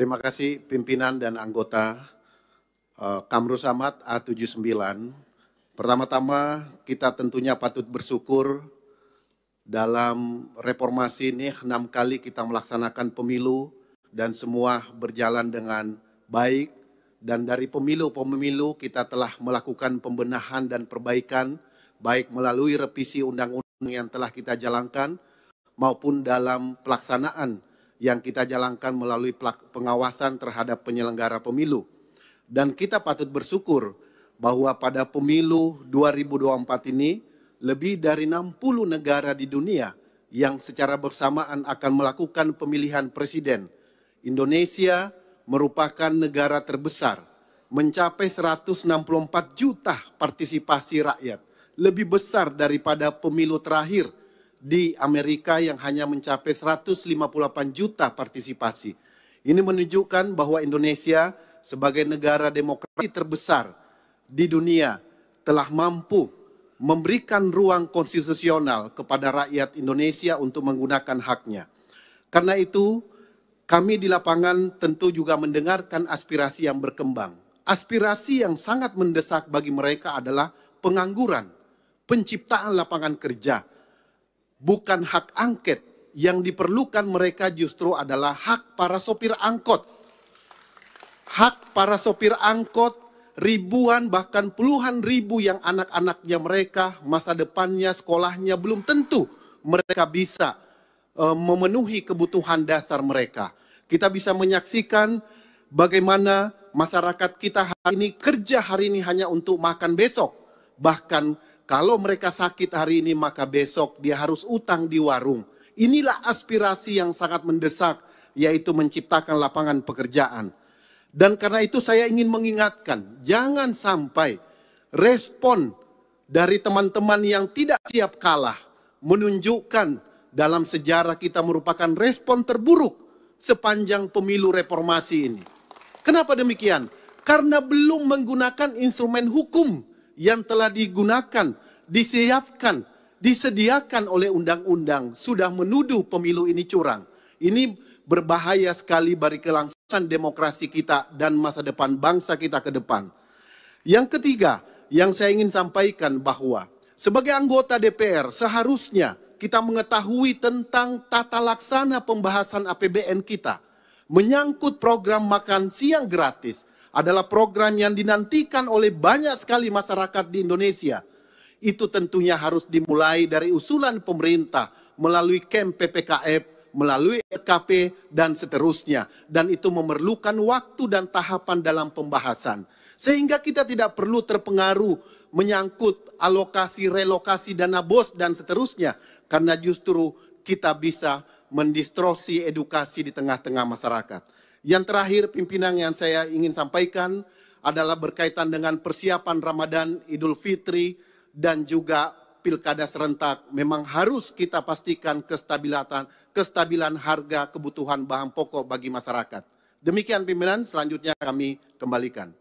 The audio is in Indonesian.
Terima kasih pimpinan dan anggota uh, Kamrus Amat A79. Pertama-tama kita tentunya patut bersyukur dalam reformasi ini enam kali kita melaksanakan pemilu dan semua berjalan dengan baik. Dan dari pemilu-pemilu kita telah melakukan pembenahan dan perbaikan baik melalui revisi undang-undang yang telah kita jalankan maupun dalam pelaksanaan yang kita jalankan melalui pengawasan terhadap penyelenggara pemilu. Dan kita patut bersyukur bahwa pada pemilu 2024 ini lebih dari 60 negara di dunia yang secara bersamaan akan melakukan pemilihan presiden. Indonesia merupakan negara terbesar, mencapai 164 juta partisipasi rakyat, lebih besar daripada pemilu terakhir di Amerika yang hanya mencapai 158 juta partisipasi. Ini menunjukkan bahwa Indonesia sebagai negara demokrasi terbesar di dunia telah mampu memberikan ruang konstitusional kepada rakyat Indonesia untuk menggunakan haknya. Karena itu, kami di lapangan tentu juga mendengarkan aspirasi yang berkembang. Aspirasi yang sangat mendesak bagi mereka adalah pengangguran, penciptaan lapangan kerja, bukan hak angket. Yang diperlukan mereka justru adalah hak para sopir angkot. Hak para sopir angkot ribuan bahkan puluhan ribu yang anak-anaknya mereka masa depannya sekolahnya belum tentu mereka bisa e, memenuhi kebutuhan dasar mereka. Kita bisa menyaksikan bagaimana masyarakat kita hari ini kerja hari ini hanya untuk makan besok. Bahkan kalau mereka sakit hari ini maka besok dia harus utang di warung. Inilah aspirasi yang sangat mendesak yaitu menciptakan lapangan pekerjaan. Dan karena itu saya ingin mengingatkan, jangan sampai respon dari teman-teman yang tidak siap kalah menunjukkan dalam sejarah kita merupakan respon terburuk sepanjang pemilu reformasi ini. Kenapa demikian? Karena belum menggunakan instrumen hukum yang telah digunakan, disiapkan, disediakan oleh undang-undang sudah menuduh pemilu ini curang. Ini berbahaya sekali bagi kelangsungan demokrasi kita dan masa depan bangsa kita ke depan. Yang ketiga, yang saya ingin sampaikan bahwa sebagai anggota DPR seharusnya kita mengetahui tentang tata laksana pembahasan APBN kita. Menyangkut program makan siang gratis, adalah program yang dinantikan oleh banyak sekali masyarakat di Indonesia. Itu tentunya harus dimulai dari usulan pemerintah melalui KEM PPKF, melalui EKP, dan seterusnya. Dan itu memerlukan waktu dan tahapan dalam pembahasan. Sehingga kita tidak perlu terpengaruh menyangkut alokasi, relokasi dana BOS, dan seterusnya. Karena justru kita bisa mendistorsi edukasi di tengah-tengah masyarakat. Yang terakhir pimpinan yang saya ingin sampaikan adalah berkaitan dengan persiapan Ramadan, Idul Fitri, dan juga pilkada serentak. Memang harus kita pastikan kestabilan, kestabilan harga kebutuhan bahan pokok bagi masyarakat. Demikian pimpinan, selanjutnya kami kembalikan.